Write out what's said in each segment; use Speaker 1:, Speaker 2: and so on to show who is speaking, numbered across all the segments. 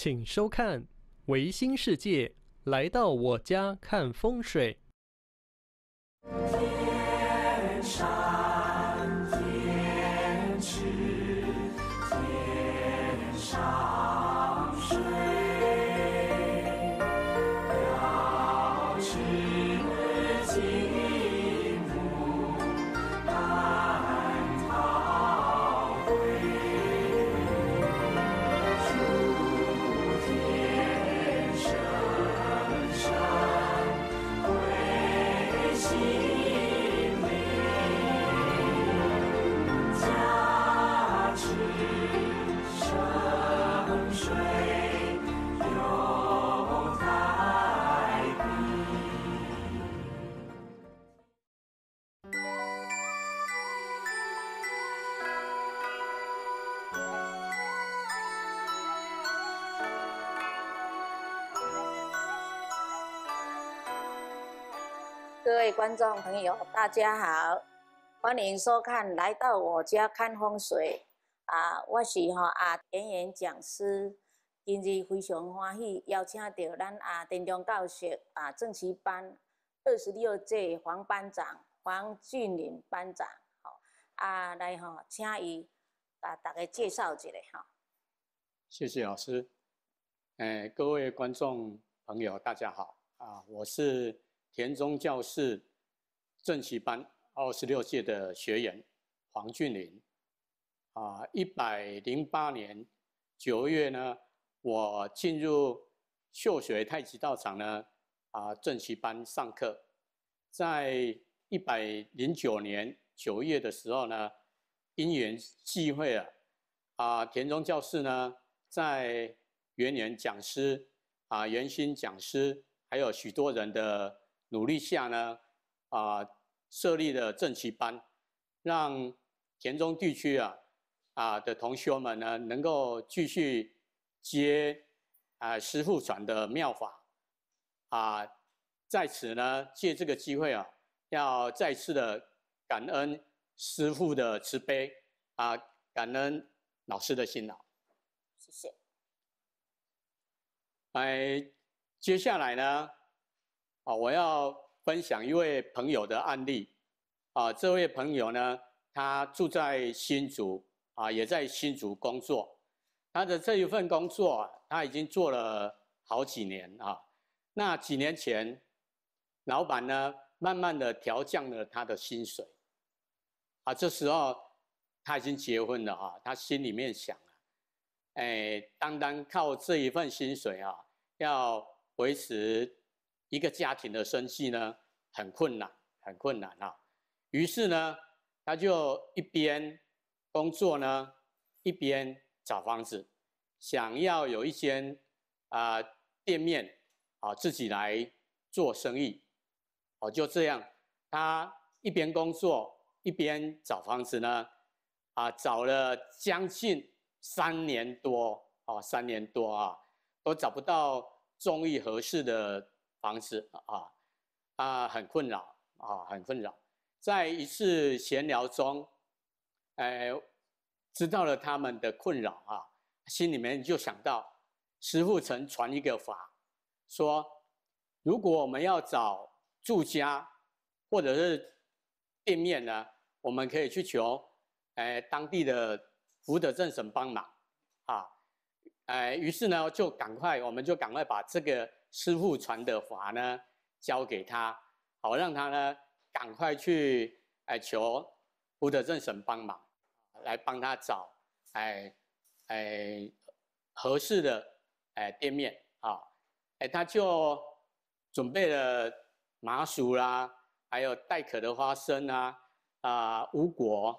Speaker 1: 请收看《维新世界》，来到我家看风水。观众朋友，大家好，欢迎收看《来到我家看风水》啊！我是哈啊田园讲师，今日非常欢喜邀请到咱啊田中教学啊正奇
Speaker 2: 班二十六届黄班长黄俊林班长，好啊来哈请伊啊大家介绍一下哈。
Speaker 1: 谢谢老师，哎，各位观众朋友，大家好啊！我是田中教室。正气班二十六届的学员黄俊林。啊，一百零八年九月呢，我进入秀水太极道场呢，啊，正气班上课。在一百零九年九月的时候呢，因缘际会啊，啊，田中教师呢，在元年讲师啊，元勋讲师，还有许多人的努力下呢，啊。设立的正气班，让田中地区啊啊的同学们呢，能够继续接啊师傅传的妙法啊，在此呢借这个机会啊，要再次的感恩师傅的慈悲啊，感恩老师的辛劳，谢谢。哎，接下来呢，啊，我要。分享一位朋友的案例啊，这位朋友呢，他住在新竹啊，也在新竹工作。他的这一份工作，他已经做了好几年啊。那几年前，老板呢，慢慢的调降了他的薪水啊。这时候他已经结婚了啊，他心里面想啊，哎，单单靠这一份薪水啊，要维持。一个家庭的生计呢，很困难，很困难啊。于是呢，他就一边工作呢，一边找房子，想要有一间啊店面啊，自己来做生意。哦，就这样，他一边工作，一边找房子呢，啊，找了将近三年多啊，三年多啊，都找不到中意合适的。房子啊啊很困扰啊很困扰，在一次闲聊中，哎知道了他们的困扰啊，心里面就想到师傅曾传一个法，说如果我们要找住家或者是店面呢，我们可以去求哎当地的福德正神帮忙啊，哎于是呢就赶快我们就赶快把这个。师傅传的法呢，教给他，好让他呢赶快去哎求福德正神帮忙，来帮他找哎哎合适的哎店面啊哎他就准备了麻薯啦，还有带壳的花生啊啊无果、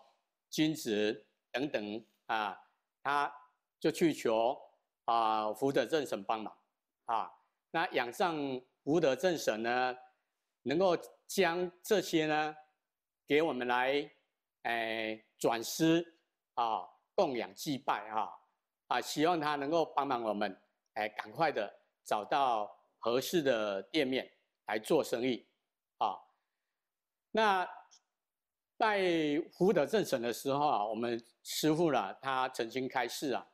Speaker 1: 金子等等啊，他就去求啊福德正神帮忙啊。那仰仗福德正神呢，能够将这些呢，给我们来，哎，转施啊，供养祭拜啊，啊，希望他能够帮忙我们，哎，赶快的找到合适的店面来做生意，啊，那拜福德正神的时候啊，我们师傅呢，他曾经开示啊，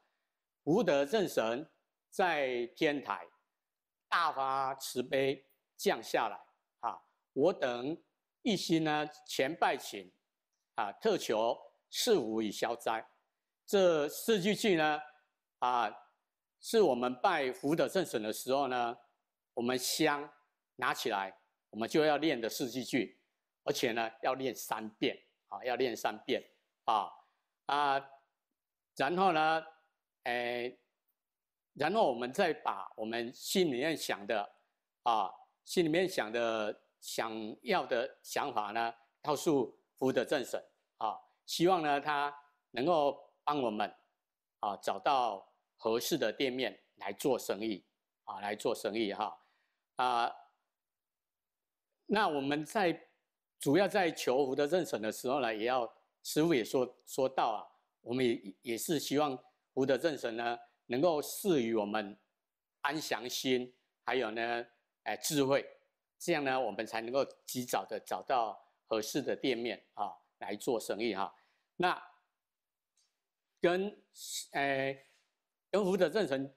Speaker 1: 福德正神在天台。大发慈悲降下来啊！我等一心呢，前拜请啊，特求赐福以消灾。这四句句呢啊，是我们拜福德正神的时候呢，我们香拿起来，我们就要念的四句句，而且呢要念三遍啊，要念三遍啊啊，然后呢，哎。然后我们再把我们心里面想的，啊，心里面想的想要的想法呢，告诉福德正神，啊，希望呢他能够帮我们，啊，找到合适的店面来做生意，啊，来做生意哈，啊，那我们在主要在求福德正神的时候呢，也要师傅也说说到啊，我们也也是希望福德正神呢。能够赐予我们安详心，还有呢，哎，智慧，这样呢，我们才能够及早的找到合适的店面啊，来做生意哈。那跟哎，跟福德正神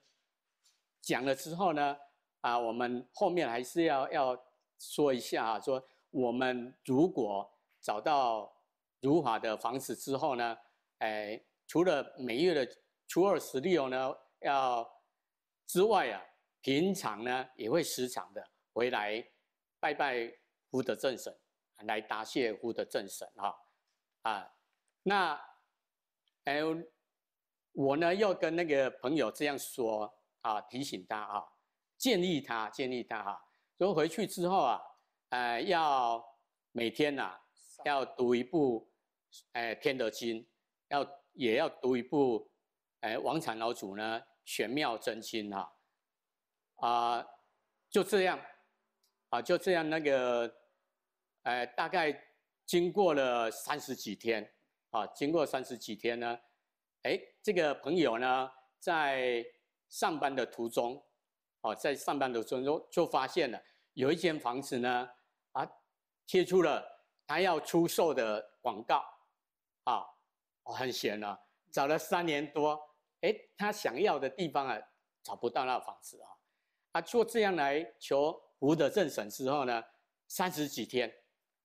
Speaker 1: 讲了之后呢，啊，我们后面还是要要说一下，啊，说我们如果找到如法的房子之后呢，哎，除了每月的。除二十六呢，要之外啊，平常呢也会时常的回来拜拜福德正神，来答谢福德正神哈啊。那哎，我呢要跟那个朋友这样说啊，提醒他啊，建议他，建议他哈，说回去之后啊，呃，要每天啊要读一部，哎，天德经，要也要读一部。哎，王禅老祖呢，玄妙真心哈，啊，就这样，啊，就这样那个，哎，大概经过了三十几天，啊，经过三十几天呢，哎，这个朋友呢，在上班的途中，啊，在上班的途中就就发现了有一间房子呢，啊，贴出了他要出售的广告，啊，我很闲了，找了三年多。哎，他想要的地方啊，找不到那房子啊。啊，做这样来求福德政审之后呢，三十几天，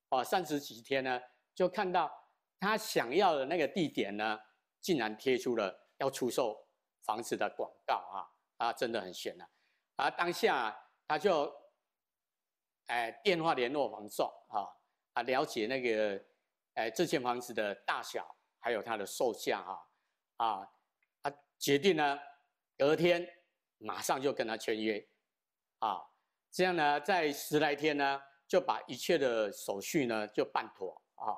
Speaker 1: 啊，三十几天呢，就看到他想要的那个地点呢，竟然贴出了要出售房子的广告啊啊，真的很悬了。啊，当下他就，哎，电话联络房仲啊啊，了解那个，哎，这间房子的大小，还有它的售价啊，啊。决定呢，隔天马上就跟他签约，啊，这样呢，在十来天呢，就把一切的手续呢就办妥啊，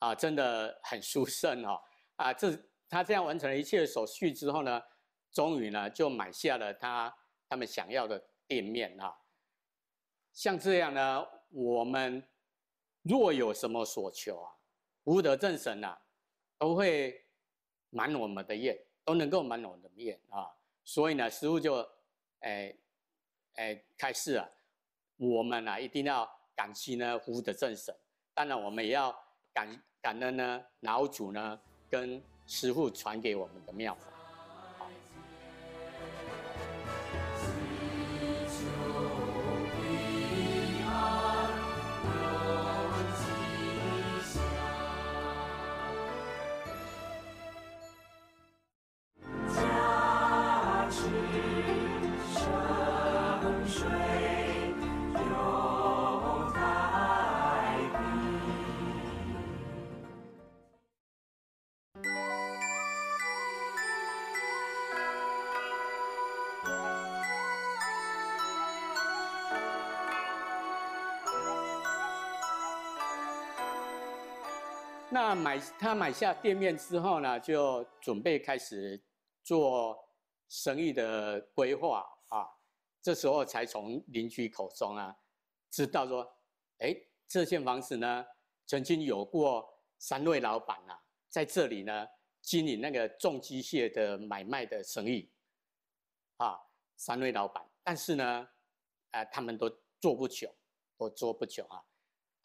Speaker 1: 啊，真的很殊胜哦，啊，这他这样完成了一切手续之后呢，终于呢就买下了他他们想要的店面哈，像这样呢，我们若有什么所求啊，福德正神呐，都会满我们的愿。都能够满我的面啊，所以呢，师傅就，哎，哎，开始啊，我们呢一定要感激呢，夫的正神，当然我们也要感感恩呢，老祖呢跟师傅传给我们的妙法。那买他买下店面之后呢，就准备开始做生意的规划啊。这时候才从邻居口中啊，知道说，哎，这间房子呢，曾经有过三位老板啊，在这里呢，经营那个重机械的买卖的生意啊，三位老板，但是呢，啊，他们都做不久，都做不久啊。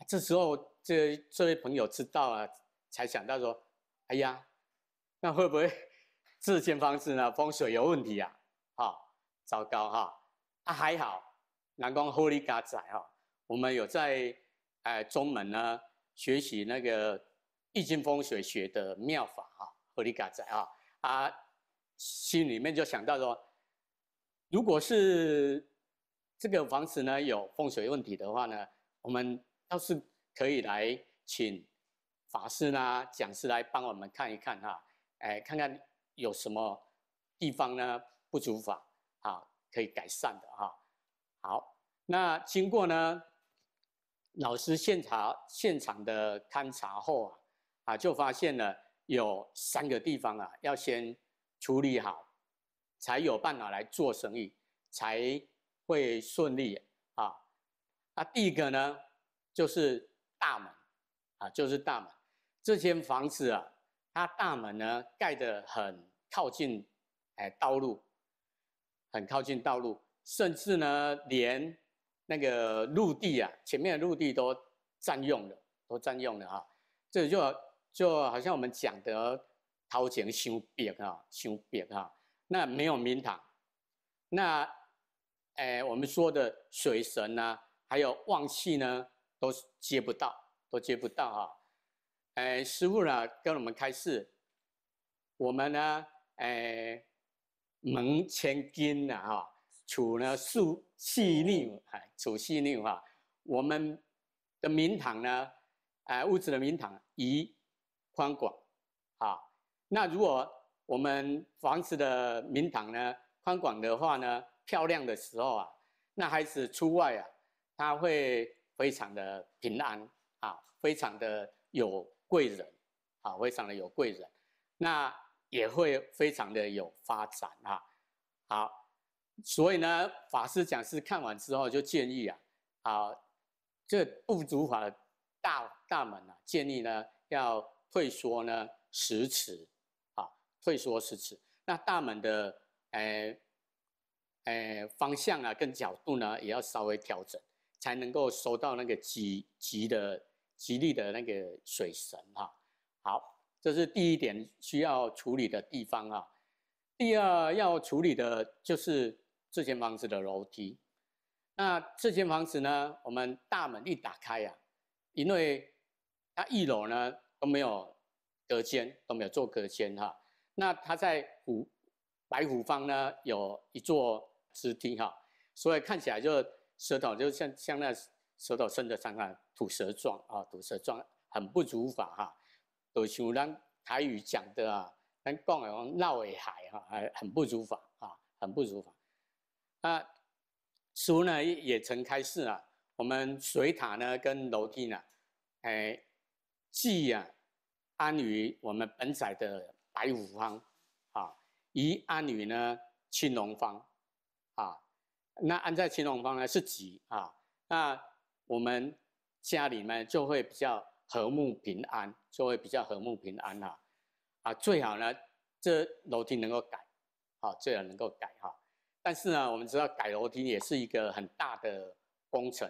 Speaker 1: 这时候，这这位朋友知道了，才想到说：“哎呀，那会不会这间房子呢风水有问题呀？哈，糟糕哈！啊，还好，南光合 o 嘎仔哈，我们有在呃中门呢学习那个易经风水学的妙法哈，合力嘎仔哈，啊，心里面就想到说，如果是这个房子呢有风水问题的话呢，我们。”倒是可以来请法师呐、讲师来帮我们看一看哈，哎，看看有什么地方呢不足法啊，可以改善的哈。好，那经过呢老师现场现场的勘察后啊，啊，就发现了有三个地方啊，要先处理好，才有办法来做生意，才会顺利啊。啊，第一个呢。就是大门啊，就是大门。这间房子啊，它大门呢盖得很靠近，哎，道路很靠近道路，甚至呢连那个陆地啊，前面的陆地都占用，了，都占用了哈。这就就好像我们讲的掏钱修壁啊，修壁啊，那没有名堂，那哎，我们说的水神呢，还有旺气呢。都接不到，都接不到哈。哎，师傅呢跟我们开示，我们呢，哎，门千金啊、哈，处呢数细腻，哎，处细腻哈。我们的明堂呢，哎，屋子的明堂宜宽广，哈。那如果我们房子的明堂呢宽广的话呢，漂亮的时候啊，那孩子出外啊，他会。非常的平安啊，非常的有贵人，啊，非常的有贵人，那也会非常的有发展啊。好，所以呢，法师讲师看完之后就建议啊，啊，这不足法的大大门啊，建议呢要退缩呢十尺，啊，退缩十尺，那大门的诶诶方向啊跟角度呢也要稍微调整。才能够收到那个吉吉的吉利的那个水神哈。好，这是第一点需要处理的地方啊。第二要处理的就是这间房子的楼梯。那这间房子呢，我们大门一打开呀，因为它一楼呢都没有隔间，都没有做隔间哈。那它在虎白虎方呢有一座石梯哈，所以看起来就。舌头就像像那舌头伸得长啊，吐舌状啊，吐舌状很不儒法哈。读书人台语讲的啊，但共耳王闹耳海哈，还很不儒法啊，很不儒法。那书呢，也曾开示啊，我们水塔呢跟楼梯呢，哎，既啊安于我们本在的白虎方啊，宜安于呢青龙方啊。那安在青龙方呢是吉啊，那我们家里呢就会比较和睦平安，就会比较和睦平安哈，啊最好呢这楼梯能够改，好最好能够改哈，但是呢我们知道改楼梯也是一个很大的工程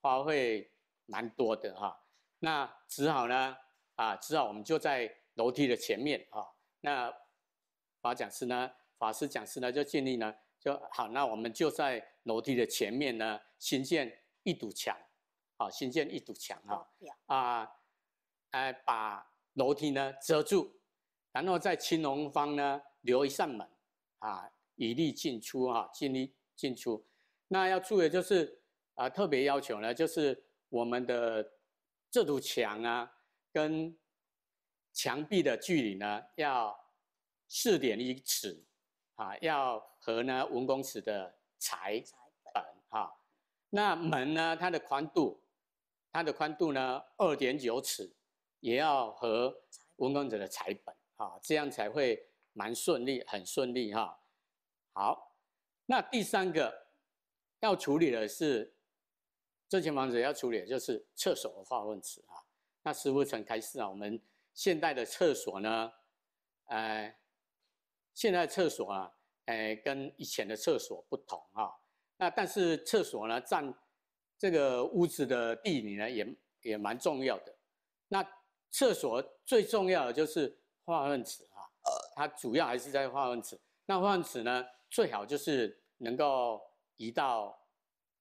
Speaker 1: 花费蛮多的哈，那只好呢啊只好我们就在楼梯的前面啊，那法讲师呢法师讲师呢就建议呢。就好，那我们就在楼梯的前面呢，新建一堵墙，啊，新建一堵墙哈，啊，哎，把楼梯呢遮住，然后在青龙方呢留一扇门，啊，以利进出哈，进利进出。那要注意就是啊，特别要求呢，就是我们的这堵墙啊，跟墙壁的距离呢要四点一尺。啊，要和呢文公祠的材本哈，那门呢它的宽度，它的宽度呢二点九尺，也要和文公祠的材本哈，这样才会蛮顺利，很顺利哈。好，那第三个要处理的是这间房子要处理的就是厕所的化粪池哈。那师傅从开始啊，我们现代的厕所呢，呃。现在厕所啊，诶，跟以前的厕所不同啊。那但是厕所呢，占这个屋子的地理呢，也也蛮重要的。那厕所最重要的就是化粪池啊，呃，它主要还是在化粪池。那化粪池呢，最好就是能够移到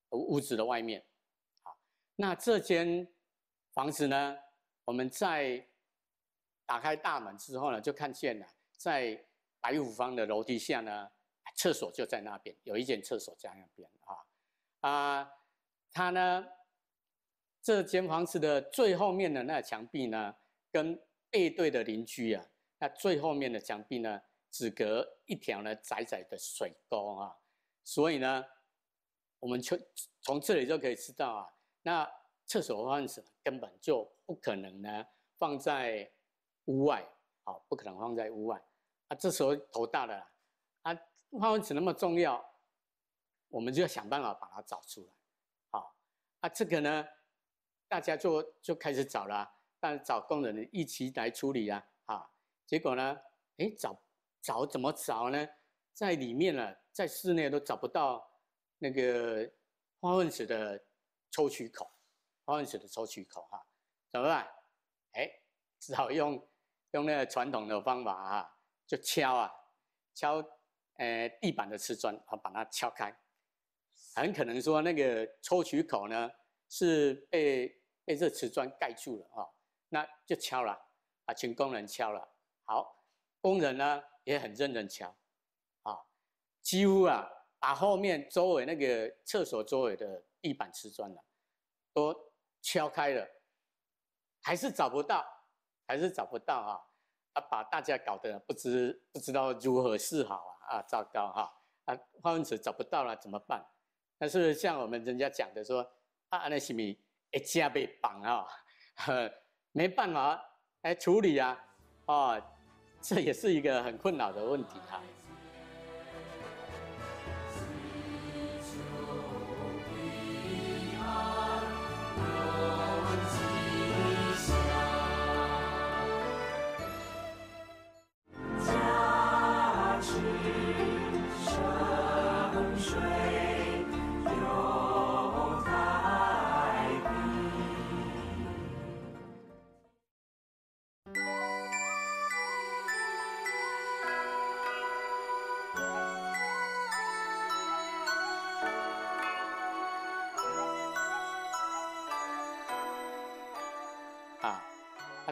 Speaker 1: 屋子的外面。好，那这间房子呢，我们在打开大门之后呢，就看见了在。白虎坊的楼梯下呢，厕所就在那边，有一间厕所在那边啊啊，它呢，这间房子的最后面的那墙壁呢，跟背对的邻居啊，那最后面的墙壁呢，只隔一条呢窄窄的水沟啊，所以呢，我们就从这里就可以知道啊，那厕所放什么根本就不可能呢，放在屋外，好，不可能放在屋外。这时候头大了，啊，花粉子那么重要，我们就要想办法把它找出来，好，啊，这个呢，大家就就开始找了，但找工人一起来处理啊，啊，结果呢，哎，找找怎么找呢？在里面呢，在室内都找不到那个花粉子的抽取口，花粉子的抽取口，哈，怎么办？哎，只好用用那个传统的方法，哈。就敲啊，敲，诶，地板的瓷砖，啊，把它敲开，很可能说那个抽取口呢是被被这瓷砖盖住了啊，那就敲了，啊，请工人敲了，好，工人呢也很认真敲，啊，几乎啊把后面周围那个厕所周围的地板瓷砖了，都敲开了，还是找不到，还是找不到啊。啊，把大家搞得不知不知道如何是好啊！啊，糟糕哈！啊，化粪池找不到了怎么办？但是像我们人家讲的说，啊，那什么一家被绑啊，呵，没办法来处理啊，哦，这也是一个很困扰的问题哈。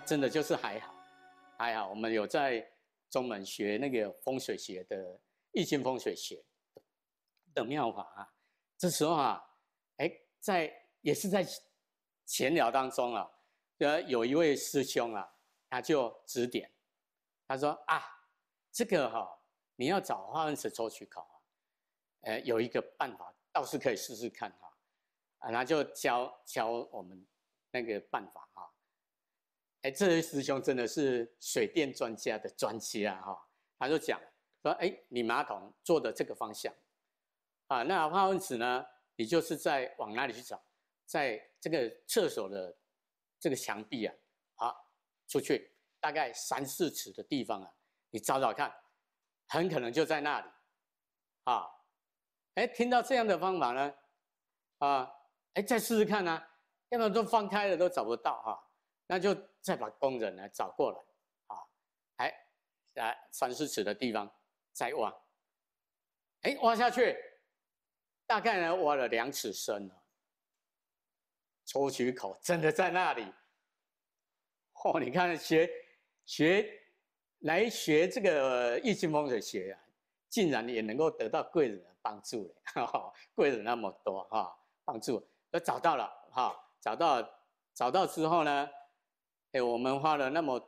Speaker 1: 真的就是还好，还好，我们有在中门学那个风水学的《易经风水学》的妙法啊。这时候啊，哎，在也是在闲聊当中啊，呃，有一位师兄啊，他就指点，他说啊，这个哈，你要找化粪池抽取口啊，呃，有一个办法，倒是可以试试看哈。啊，他就教教我们那个办法哈。哎，这位师兄真的是水电专家的专家啊！哈，他就讲说：哎，你马桶做的这个方向啊，那化粪池呢？你就是在往哪里去找？在这个厕所的这个墙壁啊，啊，出去大概三四尺的地方啊，你找找看，很可能就在那里啊！哎，听到这样的方法呢，啊，哎，再试试看呢？要不然都放开了都找不到哈？那就。再把工人呢找过来，啊，哎，来三四尺的地方再挖，哎，挖下去，大概呢挖了两尺深了，抽取口真的在那里。哦，你看学学来学这个易经风水学啊，竟然也能够得到贵人的帮助了，贵人那么多哈，帮助都找到了哈，找到找到之后呢？哎，我们花了那么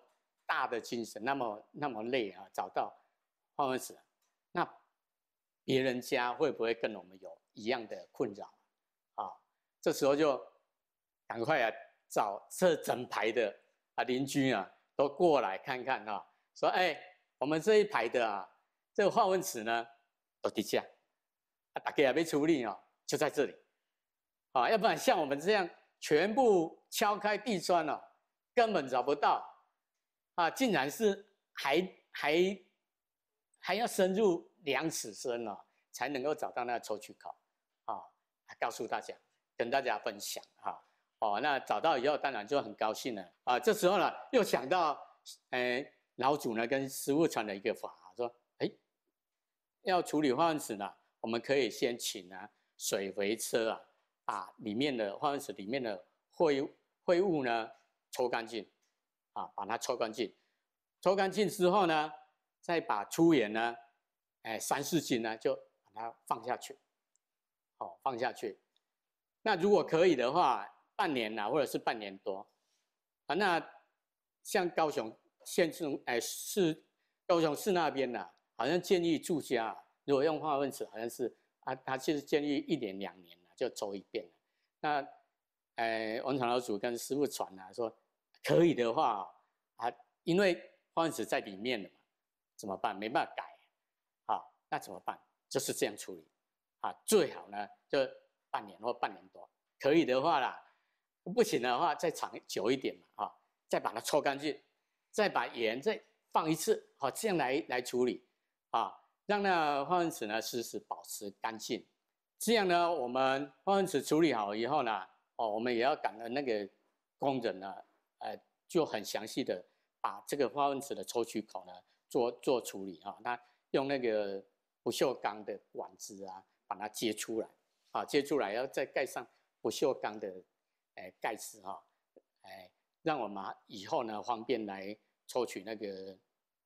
Speaker 1: 大的精神，那么那么累啊，找到化粪池，那别人家会不会跟我们有一样的困扰啊？这时候就赶快啊，找这整排的啊邻居啊，都过来看看啊，说：哎，我们这一排的啊，这个化粪池呢，都低价？啊，大开还没处理哦，就在这里啊，要不然像我们这样全部敲开地砖了。根本找不到啊！竟然是还还还要深入两尺深呢，才能够找到那个抽取口啊！告诉大家，跟大家分享哈。哦，那找到以后当然就很高兴了啊。这时候呢，又想到诶，老祖呢跟师傅传的一个法说，哎，要处理化粪池呢，我们可以先请呢水回车啊，把里面的化粪池里面的物灰物呢。抽干净，啊，把它抽干净。抽干净之后呢，再把粗盐呢，哎，三四斤呢，就把它放下去，好，放下去。那如果可以的话，半年呐，或者是半年多，啊，那像高雄，县市，哎，市高雄市那边呐，好像建议住家，如果用化粪池，好像是啊，他就是建议一年两年呢，就抽一遍。那哎，王厂老祖跟师傅传呐说。可以的话啊，因为方案池在里面了嘛，怎么办？没办法改，好，那怎么办？就是这样处理啊，最好呢，就半年或半年多，可以的话啦，不行的话再长久一点嘛，哈，再把它抽干净，再把盐再放一次，好，这样来来处理啊，让那方案纸呢时时保持干净。这样呢，我们方案纸处理好以后呢，哦，我们也要感恩那个工人呢。呃，就很详细的把这个化粪池的抽取口呢做做处理哈，那用那个不锈钢的管子啊，把它接出来啊，接出来，然后再盖上不锈钢的诶盖子哈，哎，让我们以后呢方便来抽取那个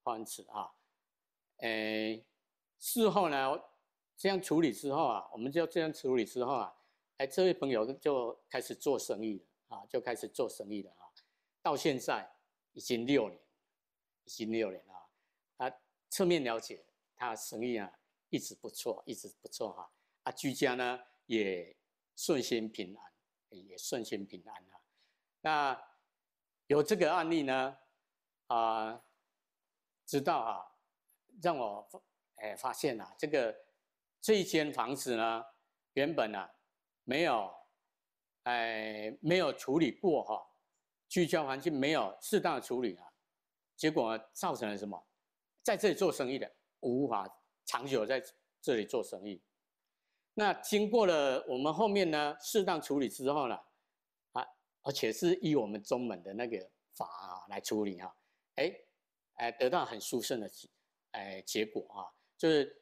Speaker 1: 化粪池啊，哎，事后呢这样处理之后啊，我们就这样处理之后啊，哎，这位朋友就开始做生意了啊，就开始做生意了。到现在已经六年，已经六年了。啊，侧面了解，他生意啊一直不错，一直不错哈。啊，居家呢也顺心平安，也顺心平安哈。那有这个案例呢，啊，知道啊，让我哎发现啊，这个这一间房子呢，原本呢没有哎没有处理过哈。聚焦环境没有适当的处理啊，结果造成了什么？在这里做生意的无法长久在这里做生意。那经过了我们后面呢适当处理之后呢，啊，而且是以我们中门的那个法啊、来处理啊，哎，哎，得到很殊胜的哎结果啊，就是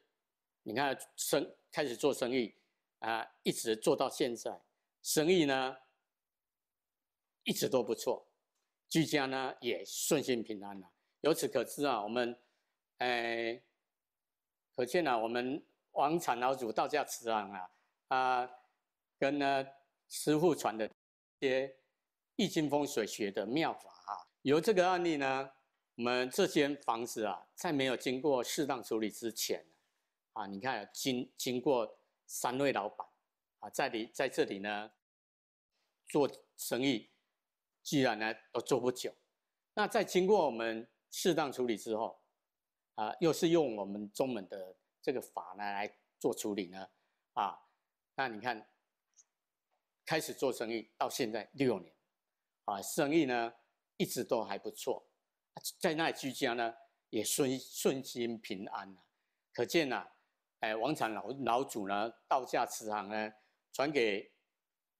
Speaker 1: 你看生开始做生意啊，一直做到现在，生意呢。一直都不错，居家呢也顺心平安了。由此可知啊，我们，哎，可见呢，我们王禅老祖道家慈航啊，啊，跟呢师傅传的些易经风水学的妙法哈。由这个案例呢，我们这间房子啊，在没有经过适当处理之前，啊，你看经经过三位老板啊，在里在这里呢做生意。居然呢都做不久，那在经过我们适当处理之后，啊，又是用我们中门的这个法呢来做处理呢，啊，那你看，开始做生意到现在六年，啊，生意呢一直都还不错，在那里居家呢也顺顺心平安啊，可见呢，哎，王禅老老祖呢道家慈航呢，传给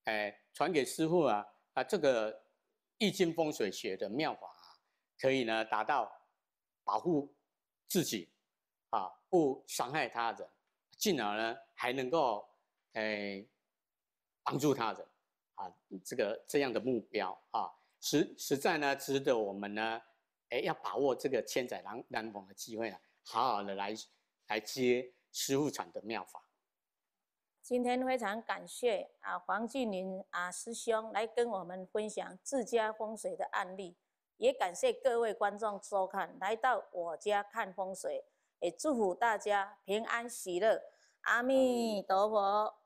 Speaker 1: 哎传给师傅啊啊这个。易经风水学的妙法啊，可以呢达到保护自己啊，不伤害他人，进而呢还能够诶帮助他人啊，这个这样的目标啊，实实在呢值得我们呢诶要把握这个千载难难逢的机会啊，好好的来来接师傅传的妙法。
Speaker 2: 今天非常感谢啊，黄俊林啊师兄来跟我们分享自家风水的案例，也感谢各位观众收看，来到我家看风水，也祝福大家平安喜乐，阿弥陀佛。